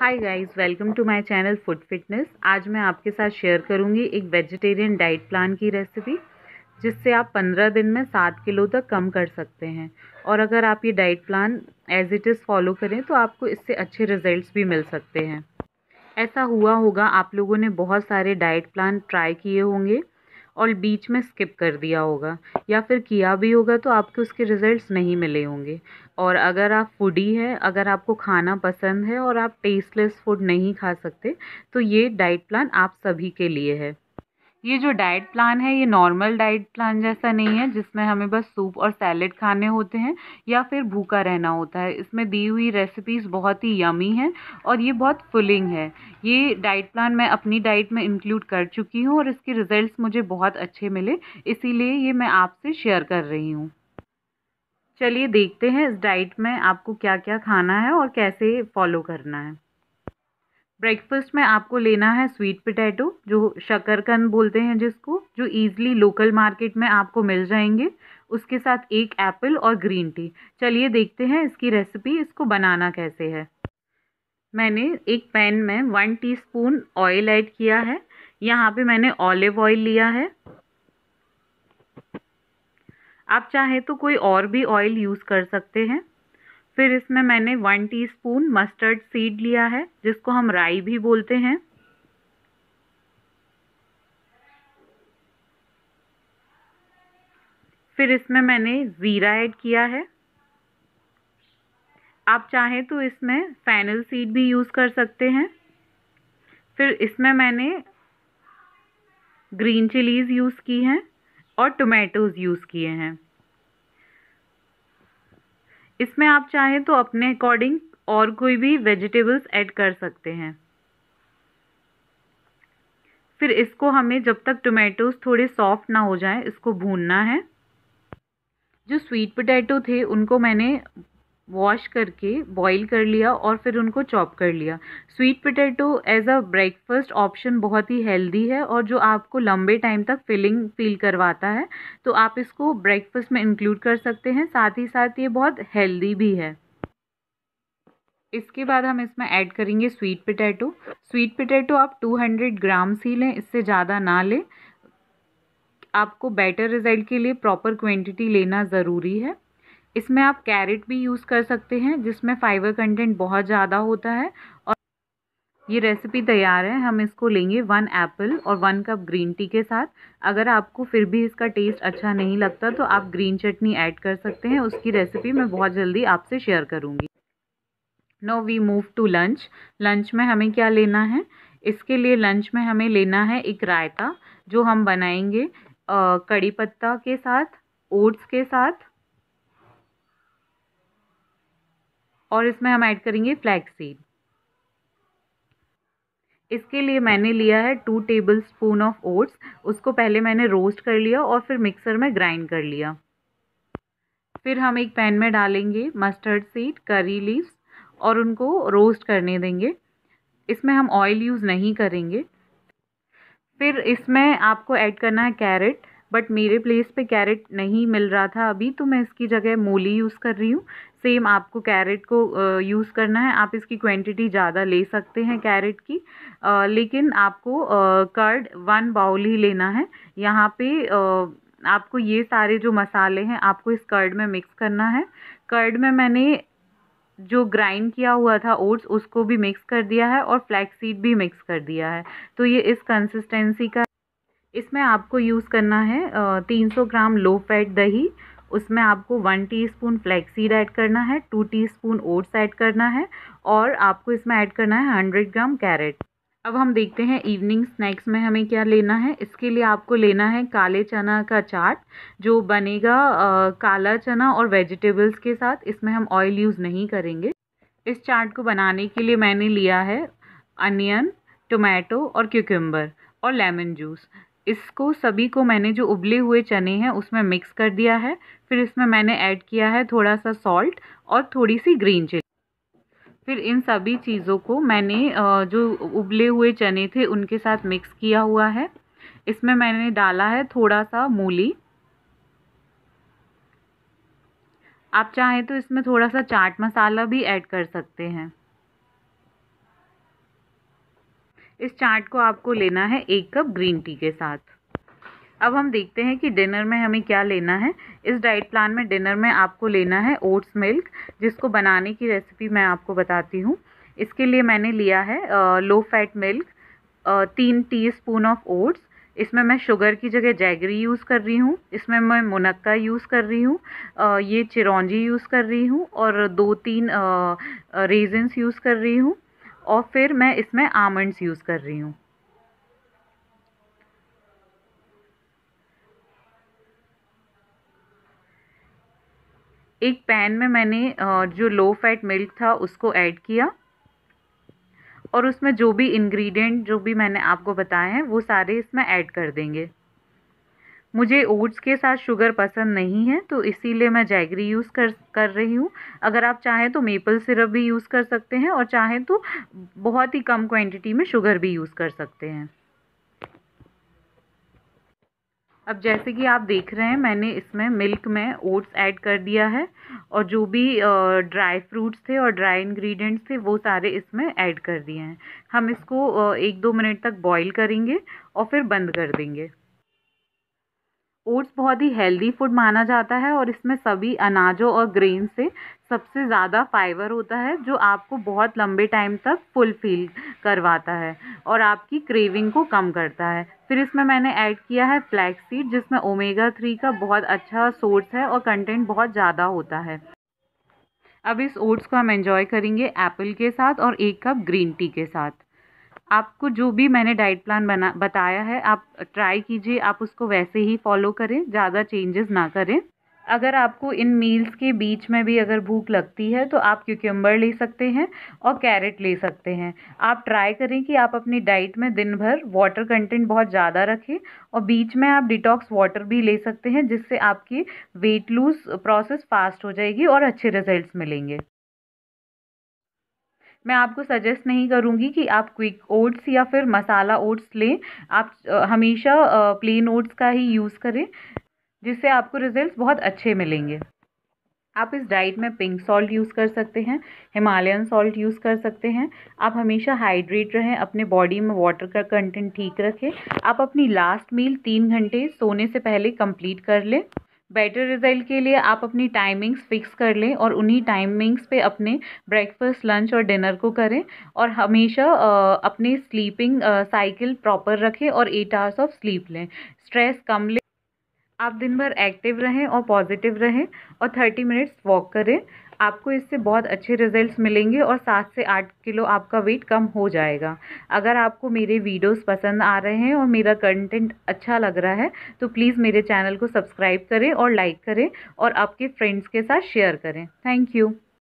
hi guys welcome to my channel food fitness आज मैं आपके साथ शेयर करूंगी एक वेजिटेरियन डाइट प्लान की रेसिपी जिससे आप पंद्रह दिन में सात किलो तक कम कर सकते हैं और अगर आप ये diet plan as it is follow करें तो आपको इससे अच्छे रिजल्ट्स भी मिल सकते हैं ऐसा हुआ होगा आप लोगों ने बहुत सारे डाइट प्लान ट्राई किए होंगे और बीच में स्किप कर दिया होगा या फिर किया भी होगा तो आपके उसके रिज़ल्ट्स नहीं मिले होंगे और अगर आप फूडी हैं अगर आपको खाना पसंद है और आप टेस्टलेस फूड नहीं खा सकते तो ये डाइट प्लान आप सभी के लिए है ये जो डाइट प्लान है ये नॉर्मल डाइट प्लान जैसा नहीं है जिसमें हमें बस सूप और सैलेड खाने होते हैं या फिर भूखा रहना होता है इसमें दी हुई रेसिपीज़ बहुत ही यमी हैं और ये बहुत फुलिंग है ये डाइट प्लान मैं अपनी डाइट में इंक्लूड कर चुकी हूँ और इसके रिज़ल्ट मुझे बहुत अच्छे मिले इसीलिए ये मैं आपसे शेयर कर रही हूँ चलिए देखते हैं इस डाइट में आपको क्या क्या खाना है और कैसे फॉलो करना है ब्रेकफास्ट में आपको लेना है स्वीट पोटैटो जो शकरकंद बोलते हैं जिसको जो ईज़िली लोकल मार्केट में आपको मिल जाएंगे उसके साथ एक एप्पल और ग्रीन टी चलिए देखते हैं इसकी रेसिपी इसको बनाना कैसे है मैंने एक पैन में वन टीस्पून ऑयल ऐड किया है यहाँ पे मैंने ऑलिव ऑयल लिया है आप चाहें तो कोई और भी ऑयल यूज़ कर सकते हैं फिर इसमें मैंने वन टीस्पून मस्टर्ड सीड लिया है जिसको हम राई भी बोलते हैं फिर इसमें मैंने ज़ीरा ऐड किया है आप चाहें तो इसमें फैनल सीड भी यूज़ कर सकते हैं फिर इसमें मैंने ग्रीन चिलीज़ यूज़ की हैं और टोमेटोज़ यूज़ किए हैं इसमें आप चाहें तो अपने अकॉर्डिंग और कोई भी वेजिटेबल्स ऐड कर सकते हैं फिर इसको हमें जब तक टोमेटोज़ थोड़े सॉफ्ट ना हो जाए इसको भूनना है जो स्वीट पोटैटो थे उनको मैंने वॉश करके बॉईल कर लिया और फिर उनको चॉप कर लिया sweet potato as a breakfast option बहुत ही हेल्दी है और जो आपको लंबे टाइम तक फिलिंग फील करवाता है तो आप इसको ब्रेकफास्ट में इंक्लूड कर सकते हैं साथ ही साथ ये बहुत हेल्दी भी है इसके बाद हम इसमें ऐड करेंगे स्वीट पोटैटो स्वीट पोटैटो आप 200 ग्राम्स ही लें इससे ज़्यादा ना लें आपको बेटर रिजल्ट के लिए प्रॉपर क्वांटिटी लेना ज़रूरी है इसमें आप कैरेट भी यूज़ कर सकते हैं जिसमें फाइबर कंटेंट बहुत ज़्यादा होता है और ये रेसिपी तैयार है हम इसको लेंगे वन एप्पल और वन कप ग्रीन टी के साथ अगर आपको फिर भी इसका टेस्ट अच्छा नहीं लगता तो आप ग्रीन चटनी ऐड कर सकते हैं उसकी रेसिपी मैं बहुत जल्दी आपसे शेयर करूँगी now we move to lunch lunch में हमें क्या लेना है इसके लिए लंच में हमें लेना है एक रायता जो हम बनाएंगे कड़ी पत्ता के साथ ओट्स के साथ और इसमें हम ऐड करेंगे फ्लैक्स सीड इसके लिए मैंने लिया है two tablespoon of oats उसको पहले मैंने रोस्ट कर लिया और फिर मिक्सर में ग्राइंड कर लिया फिर हम एक पैन में डालेंगे मस्टर्ड सीड करी लीव्स और उनको रोस्ट करने देंगे इसमें हम ऑयल यूज़ नहीं करेंगे फिर इसमें आपको ऐड करना है कैरेट बट मेरे प्लेस पे कैरेट नहीं मिल रहा था अभी तो मैं इसकी जगह मूली यूज़ कर रही हूँ सेम आपको कैरेट को यूज़ करना है आप इसकी क्वांटिटी ज़्यादा ले सकते हैं कैरेट की लेकिन आपको कर्ड वन बाउल ही लेना है यहाँ पे आपको ये सारे जो मसाले हैं आपको इस कर्ड में मिक्स करना है कर्ड में मैंने जो ग्राइंड किया हुआ था ओट्स उसको भी मिक्स कर दिया है और फ्लैक्सीड भी मिक्स कर दिया है तो ये इस कंसिस्टेंसी का इसमें आपको यूज़ करना है तीन सौ ग्राम लो फैट दही उसमें आपको वन टीस्पून फ्लैक्सीड ऐड करना है टू टीस्पून ओट्स ऐड करना है और आपको इसमें ऐड करना है हंड्रेड ग्राम कैरेट अब हम देखते हैं इवनिंग स्नैक्स में हमें क्या लेना है इसके लिए आपको लेना है काले चना का चाट जो बनेगा आ, काला चना और वेजिटेबल्स के साथ इसमें हम ऑयल यूज़ नहीं करेंगे इस चाट को बनाने के लिए मैंने लिया है अनियन टोमेटो और क्यूकम्बर और लेमन जूस इसको सभी को मैंने जो उबले हुए चने हैं उसमें मिक्स कर दिया है फिर इसमें मैंने ऐड किया है थोड़ा सा सॉल्ट और थोड़ी सी ग्रीन चिली फिर इन सभी चीज़ों को मैंने जो उबले हुए चने थे उनके साथ मिक्स किया हुआ है इसमें मैंने डाला है थोड़ा सा मूली आप चाहें तो इसमें थोड़ा सा चाट मसाला भी ऐड कर सकते हैं इस चाट को आपको लेना है एक कप ग्रीन टी के साथ अब हम देखते हैं कि डिनर में हमें क्या लेना है इस डाइट प्लान में डिनर में आपको लेना है ओट्स मिल्क जिसको बनाने की रेसिपी मैं आपको बताती हूँ इसके लिए मैंने लिया है लो फैट मिल्क तीन टी स्पून ऑफ ओट्स इसमें मैं शुगर की जगह जैगरी यूज़ कर रही हूँ इसमें मैं मुनक्का यूज़ कर रही हूँ ये चिरौंजी यूज़ कर रही हूँ और दो तीन रेजेंस यूज़ कर रही हूँ और फिर मैं इसमें आमंड्स यूज़ कर रही हूँ एक पैन में मैंने जो लो फैट मिल्क था उसको ऐड किया और उसमें जो भी इंग्रेडिएंट जो भी मैंने आपको बताए हैं वो सारे इसमें ऐड कर देंगे मुझे ओट्स के साथ शुगर पसंद नहीं है तो इसीलिए मैं जैगरी यूज़ कर कर रही हूँ अगर आप चाहें तो मेपल सिरप भी यूज़ कर सकते हैं और चाहें तो बहुत ही कम क्वांटिटी में शुगर भी यूज़ कर सकते हैं अब जैसे कि आप देख रहे हैं मैंने इसमें मिल्क में ओट्स ऐड कर दिया है और जो भी ड्राई फ्रूट्स थे और ड्राई इंग्रेडिएंट्स थे वो सारे इसमें ऐड कर दिए हैं हम इसको एक दो मिनट तक बॉईल करेंगे और फिर बंद कर देंगे ओट्स बहुत ही हेल्दी फूड माना जाता है और इसमें सभी अनाजों और ग्रेन से सबसे ज़्यादा फाइबर होता है जो आपको बहुत लंबे टाइम तक फुलफिल करवाता है और आपकी क्रेविंग को कम करता है फिर इसमें मैंने ऐड किया है फ्लैक्स सीड जिसमें ओमेगा थ्री का बहुत अच्छा सोर्स है और कंटेंट बहुत ज़्यादा होता है अब इस ओट्स को हम एंजॉय करेंगे एप्पल के साथ और एक कप ग्रीन टी के साथ आपको जो भी मैंने डाइट प्लान बना बताया है आप ट्राई कीजिए आप उसको वैसे ही फॉलो करें ज़्यादा चेंजेस ना करें अगर आपको इन मील्स के बीच में भी अगर भूख लगती है तो आप क्यूक्यूम्बर ले सकते हैं और कैरेट ले सकते हैं आप ट्राई करें कि आप अपनी डाइट में दिन भर वाटर कंटेंट बहुत ज़्यादा रखें और बीच में आप डिटॉक्स वाटर भी ले सकते हैं जिससे आपकी वेट लूज प्रोसेस फास्ट हो जाएगी और अच्छे रिजल्ट मिलेंगे मैं आपको सजेस्ट नहीं करूँगी कि आप क्विक ओट्स या फिर मसाला ओट्स लें आप हमेशा प्लेन ओट्स का ही यूज़ करें जिससे आपको रिजल्ट्स बहुत अच्छे मिलेंगे आप इस डाइट में पिंक सॉल्ट यूज़ कर सकते हैं हिमालयन सॉल्ट यूज़ कर सकते हैं आप हमेशा हाइड्रेट रहें अपने बॉडी में वाटर का कंटेंट ठीक रखें आप अपनी लास्ट मील तीन घंटे सोने से पहले कंप्लीट कर लें बेटर रिजल्ट के लिए आप अपनी टाइमिंग्स फिक्स कर लें और उन्हीं टाइमिंग्स पे अपने ब्रेकफास्ट लंच और डिनर को करें और हमेशा अपने स्लीपिंग साइकिल प्रॉपर रखें और एट आवर्स ऑफ स्लीप लें स्ट्रेस कम लें आप दिन भर एक्टिव रहें और पॉजिटिव रहें और थर्टी मिनट्स वॉक करें आपको इससे बहुत अच्छे रिज़ल्ट्स मिलेंगे और सात से आठ किलो आपका वेट कम हो जाएगा अगर आपको मेरे वीडियोस पसंद आ रहे हैं और मेरा कंटेंट अच्छा लग रहा है तो प्लीज़ मेरे चैनल को सब्सक्राइब करें और लाइक करें और आपके फ्रेंड्स के साथ शेयर करें थैंक यू